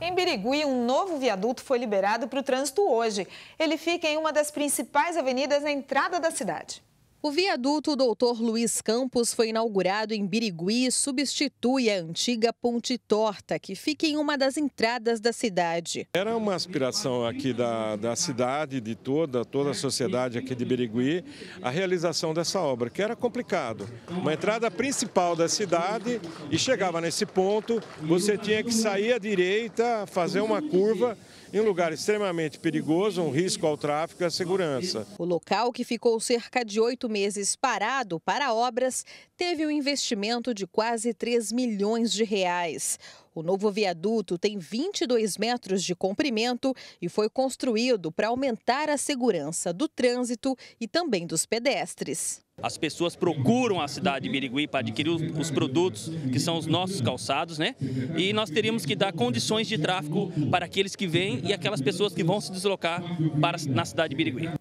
Em Birigui, um novo viaduto foi liberado para o trânsito hoje. Ele fica em uma das principais avenidas na entrada da cidade. O viaduto Doutor Luiz Campos foi inaugurado em Birigui e substitui a antiga Ponte Torta, que fica em uma das entradas da cidade. Era uma aspiração aqui da, da cidade, de toda, toda a sociedade aqui de Birigui, a realização dessa obra, que era complicado. Uma entrada principal da cidade e chegava nesse ponto, você tinha que sair à direita, fazer uma curva em um lugar extremamente perigoso, um risco ao tráfego e à segurança. O local que ficou cerca de 8 meses parado para obras, teve um investimento de quase 3 milhões de reais. O novo viaduto tem 22 metros de comprimento e foi construído para aumentar a segurança do trânsito e também dos pedestres. As pessoas procuram a cidade de Birigui para adquirir os produtos que são os nossos calçados, né? E nós teríamos que dar condições de tráfego para aqueles que vêm e aquelas pessoas que vão se deslocar para, na cidade de Birigui.